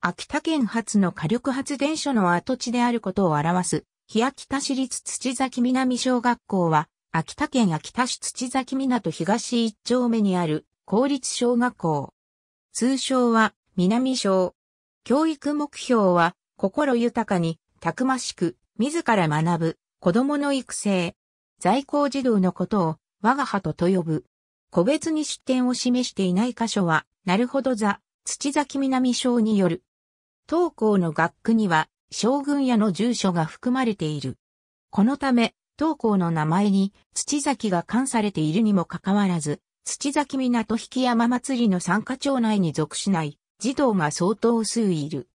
秋田県発の火力発電所の跡地であることを表す、日秋田市立土崎南小学校は、秋田県秋田市土崎港東一丁目にある公立小学校。通称は南小。教育目標は心豊かに、たくましく、自ら学ぶ、子供の育成。在校児童のことを我が派とと呼ぶ。個別に出典を示していない箇所は、なるほど座、土崎南小による当校の学区には将軍屋の住所が含まれている。このため、当校の名前に土崎が冠されているにもかかわらず、土崎港引山祭りの参加町内に属しない児童が相当数いる。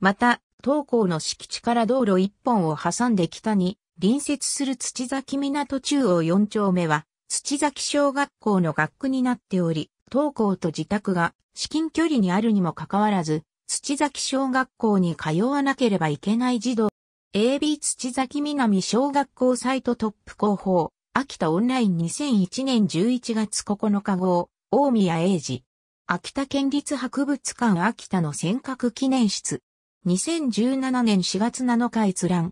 また、当校の敷地から道路一本を挟んで北に隣接する土崎港中央4丁目は土崎小学校の学区になっており、当校と自宅が至近距離にあるにもかかわらず、土崎小学校に通わなければいけない児童。AB 土崎南小学校サイトトップ広報、秋田オンライン2001年11月9日号、大宮英二。秋田県立博物館秋田の尖閣記念室。2017年4月7日閲覧。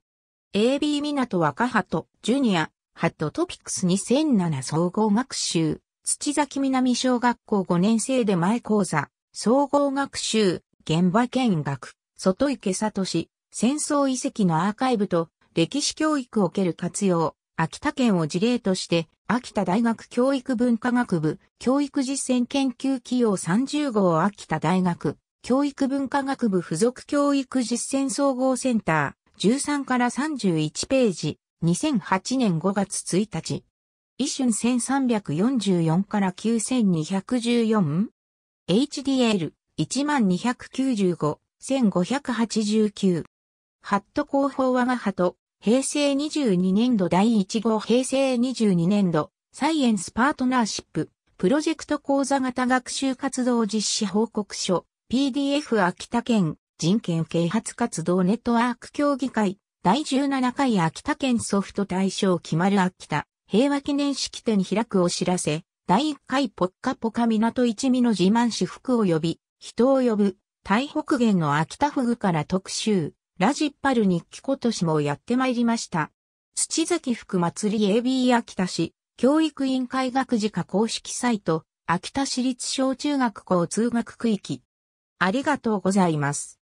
AB 港若鳩、ジュニア、ハットトピックス2007総合学習、土崎南小学校5年生で前講座、総合学習、現場見学、外池里市、戦争遺跡のアーカイブと歴史教育を受ける活用、秋田県を事例として、秋田大学教育文化学部教育実践研究企業30号秋田大学教育文化学部附属教育実践総合センター13から31ページ2008年5月1日一瞬1344から 9214?HDL 1295、1589。ハット広報はが派と、平成22年度第1号平成22年度、サイエンスパートナーシップ、プロジェクト講座型学習活動実施報告書、PDF 秋田県人権啓発活動ネットワーク協議会、第17回秋田県ソフト大賞決まる秋田、平和記念式典開くお知らせ、第1回ポッカポカ港一味の自慢私服及び、人を呼ぶ、台北限の秋田フグから特集、ラジッパル日記今年もやってまいりました。土崎福祭り AB 秋田市、教育委員会学児課公式サイト、秋田市立小中学校通学区域。ありがとうございます。